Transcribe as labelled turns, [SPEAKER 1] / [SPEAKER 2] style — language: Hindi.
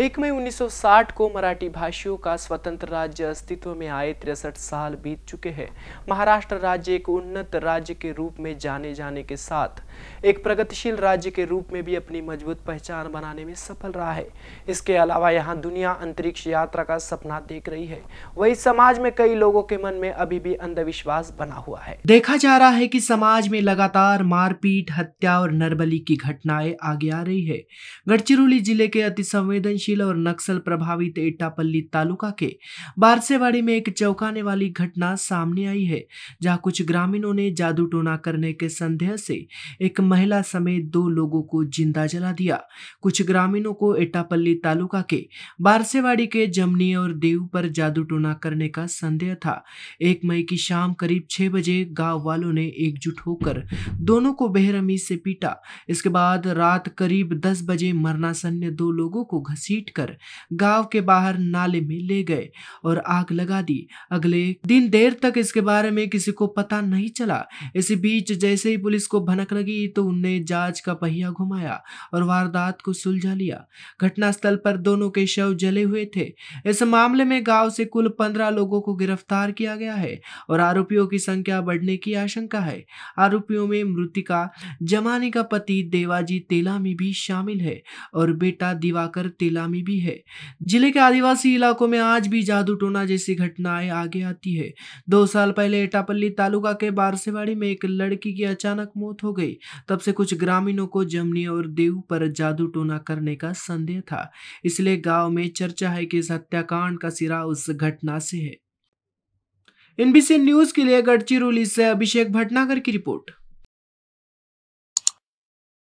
[SPEAKER 1] एक मई 1960 को मराठी भाषियों का स्वतंत्र राज्य अस्तित्व में आए तिरसठ साल बीत चुके हैं महाराष्ट्र राज्य एक उन्नत राज्य के रूप में जाने जाने के साथ एक प्रगतिशील राज्य के रूप में भी अपनी मजबूत पहचान बनाने में सफल रहा है इसके अलावा यहाँ दुनिया अंतरिक्ष यात्रा का सपना देख रही है वही समाज में कई लोगों के मन में अभी भी अंधविश्वास बना हुआ है देखा जा रहा है की समाज में लगातार मारपीट हत्या और नरबली की घटनाएं आगे आ रही है गढ़चिरौली जिले के अति संवेदनशील गतिशील और नक्सल प्रभावित एटापल्ली तालुका के बारसेवाड़ी में एक चौंकाने वाली घटना सामने आई है जहां कुछ ग्रामीणों ने जादू टोना करने के संदेह से एक महिला समेत दो लोगों को जिंदा जला दिया कुछ ग्रामीणों को एटापल्ली तालुका के बारसेवाड़ी के जमनी और देव पर जादू टोना करने का संदेह था एक मई की शाम करीब छह बजे गांव वालों ने एकजुट होकर दोनों को बेहरमी से पीटा इसके बाद रात करीब दस बजे मरणासन्य दो लोगों को घसी कर गांव के बाहर नाले में ले गए और आग लगा दी अगले दिन देर तक इसके बारे में किसी को पता नहीं चला इसी बीच जैसे ही पुलिस को भनक लगी तो उनने जांच का पहिया घुमाया और वारदात को सुलझा लिया घटनास्थल पर दोनों के शव जले हुए थे इस मामले में गांव से कुल पंद्रह लोगों को गिरफ्तार किया गया है और आरोपियों की संख्या बढ़ने की आशंका है आरोपियों में मृतिका जमानी का पति देवाजी तेलामी भी शामिल है और बेटा दिवाकर तेला नीलामी भी है जिले के आदिवासी इलाकों में आज भी जादू टोना जैसी घटनाएं आगे आती है दो साल पहले एटापल्ली तालुका के बारसेवाड़ी में एक लड़की की अचानक मौत हो गई तब से कुछ ग्रामीणों को जमनी और देव पर जादू टोना करने का संदेह था इसलिए गांव में चर्चा है कि इस हत्याकांड का सिरा उस घटना से है एनबीसी न्यूज के लिए गढ़चिरौली से अभिषेक भटनागर की रिपोर्ट